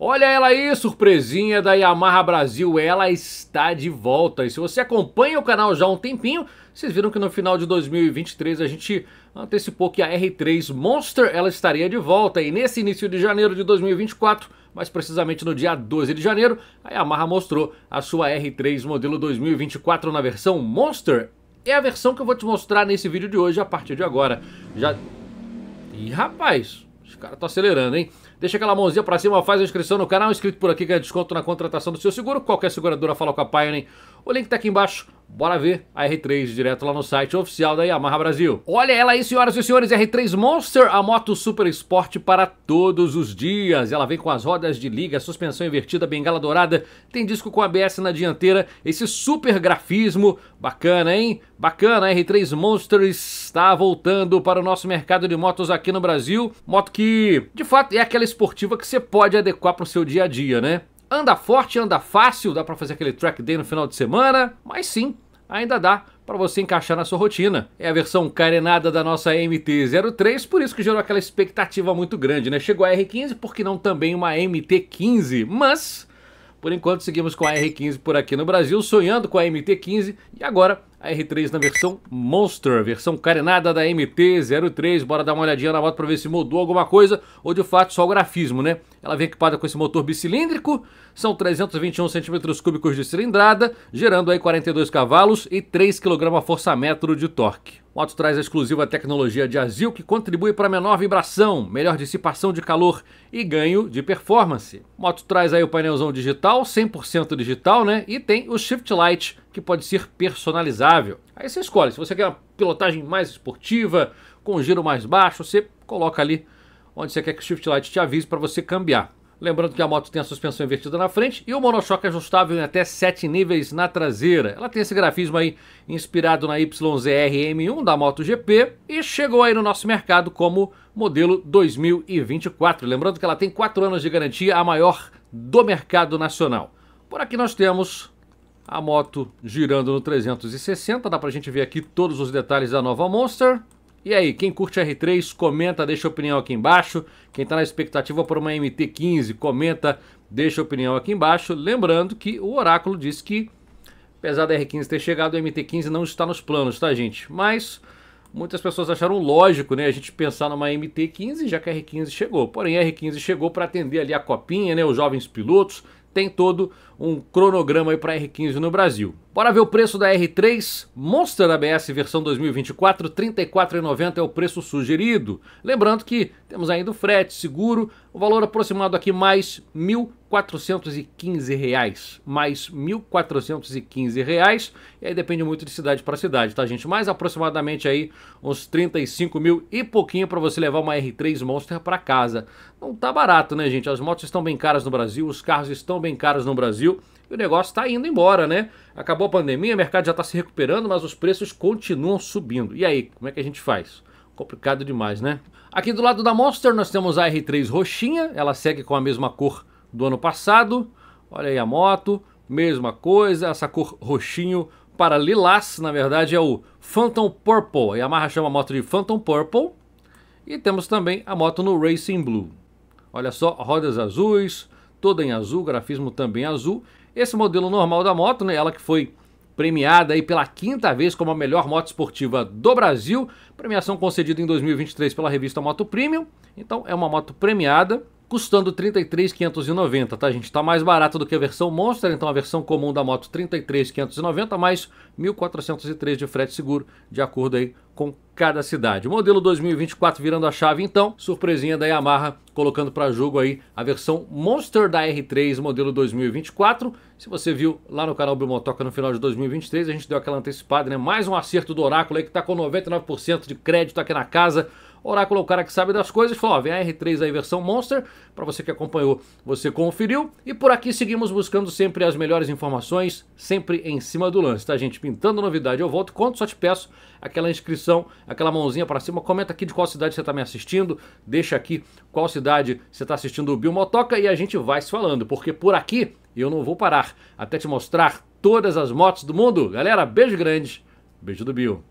Olha ela aí, surpresinha da Yamaha Brasil, ela está de volta. E se você acompanha o canal já há um tempinho, vocês viram que no final de 2023 a gente antecipou que a R3 Monster ela estaria de volta. E nesse início de janeiro de 2024, mais precisamente no dia 12 de janeiro, a Yamaha mostrou a sua R3 modelo 2024 na versão Monster. É a versão que eu vou te mostrar nesse vídeo de hoje a partir de agora. Já... Ih, rapaz cara tá acelerando, hein? Deixa aquela mãozinha pra cima, faz a inscrição no canal, inscrito por aqui ganha desconto na contratação do seu seguro. Qualquer seguradora fala com a Pioneer o link tá aqui embaixo. Bora ver a R3 direto lá no site oficial da Yamaha Brasil. Olha ela aí, senhoras e senhores, R3 Monster, a moto super esporte para todos os dias. Ela vem com as rodas de liga, suspensão invertida, bengala dourada, tem disco com ABS na dianteira, esse super grafismo, bacana, hein? Bacana, a R3 Monster está voltando para o nosso mercado de motos aqui no Brasil. Moto que, de fato, é aquela esportiva que você pode adequar para o seu dia a dia, né? Anda forte, anda fácil, dá para fazer aquele track day no final de semana, mas sim, ainda dá para você encaixar na sua rotina. É a versão carenada da nossa MT-03, por isso que gerou aquela expectativa muito grande, né? Chegou a R15, porque não também uma MT-15, mas por enquanto seguimos com a R15 por aqui no Brasil, sonhando com a MT-15 e agora a R3 na versão Monster, versão carenada da MT-03. Bora dar uma olhadinha na moto para ver se mudou alguma coisa ou de fato só o grafismo, né? Ela vem equipada com esse motor bicilíndrico, são 321 cm3 de cilindrada, gerando aí 42 cavalos e 3 kgfm de torque. O moto traz a exclusiva tecnologia de azil que contribui para menor vibração, melhor dissipação de calor e ganho de performance. O moto traz aí o painelzão digital, 100% digital, né? E tem o shift light que pode ser personalizável. Aí você escolhe, se você quer uma pilotagem mais esportiva, com giro mais baixo, você coloca ali onde você quer que o shift light te avise para você cambiar. Lembrando que a moto tem a suspensão invertida na frente e o monochoque ajustável em até 7 níveis na traseira. Ela tem esse grafismo aí inspirado na YZR-M1 da MotoGP e chegou aí no nosso mercado como modelo 2024. Lembrando que ela tem 4 anos de garantia, a maior do mercado nacional. Por aqui nós temos a moto girando no 360, dá pra gente ver aqui todos os detalhes da nova Monster. E aí, quem curte R3, comenta, deixa opinião aqui embaixo. Quem está na expectativa por uma MT-15, comenta, deixa opinião aqui embaixo. Lembrando que o Oráculo disse que, apesar da R15 ter chegado, a MT-15 não está nos planos, tá gente? Mas muitas pessoas acharam lógico, né, a gente pensar numa MT-15, já que a R15 chegou. Porém, a R15 chegou para atender ali a copinha, né, os jovens pilotos, tem todo um cronograma para R15 no Brasil. Bora ver o preço da R3 Monster ABS versão 2024, R$ 34,90 é o preço sugerido. Lembrando que temos ainda o frete, seguro, o valor aproximado aqui mais R$ 1.415, mais R$ 1.415, e aí depende muito de cidade para cidade, tá gente? Mais aproximadamente aí uns 35 mil e pouquinho para você levar uma R3 Monster para casa. Não tá barato, né gente? As motos estão bem caras no Brasil, os carros estão bem caros no Brasil, Brasil. E o negócio está indo embora, né? Acabou a pandemia, o mercado já está se recuperando, mas os preços continuam subindo. E aí, como é que a gente faz? Complicado demais, né? Aqui do lado da Monster nós temos a R3 roxinha, ela segue com a mesma cor do ano passado. Olha aí a moto, mesma coisa, essa cor roxinho para lilás, na verdade é o Phantom Purple. A Yamaha chama a moto de Phantom Purple. E temos também a moto no Racing Blue. Olha só, rodas azuis, toda em azul, grafismo também azul. Esse modelo normal da moto, né, ela que foi premiada aí pela quinta vez como a melhor moto esportiva do Brasil, premiação concedida em 2023 pela revista Moto Premium. Então é uma moto premiada custando 33,590, tá gente? Tá mais barato do que a versão Monster, então a versão comum da moto 33,590 mais 1.403 de frete seguro, de acordo aí com cada cidade. modelo 2024 virando a chave então, surpresinha da Yamaha colocando para jogo aí a versão Monster da R3 modelo 2024. Se você viu lá no canal Bilmotoca no final de 2023, a gente deu aquela antecipada, né? Mais um acerto do Oráculo aí que tá com 99% de crédito aqui na casa Oráculo é o cara que sabe das coisas. Falou, ó, vem a R3 aí versão Monster, para você que acompanhou, você conferiu. E por aqui seguimos buscando sempre as melhores informações, sempre em cima do lance, tá gente? Pintando novidade, eu volto, conto, só te peço aquela inscrição, aquela mãozinha para cima, comenta aqui de qual cidade você tá me assistindo, deixa aqui qual cidade você tá assistindo o Bill Motoca e a gente vai se falando, porque por aqui eu não vou parar até te mostrar todas as motos do mundo. Galera, beijo grande, beijo do Bill.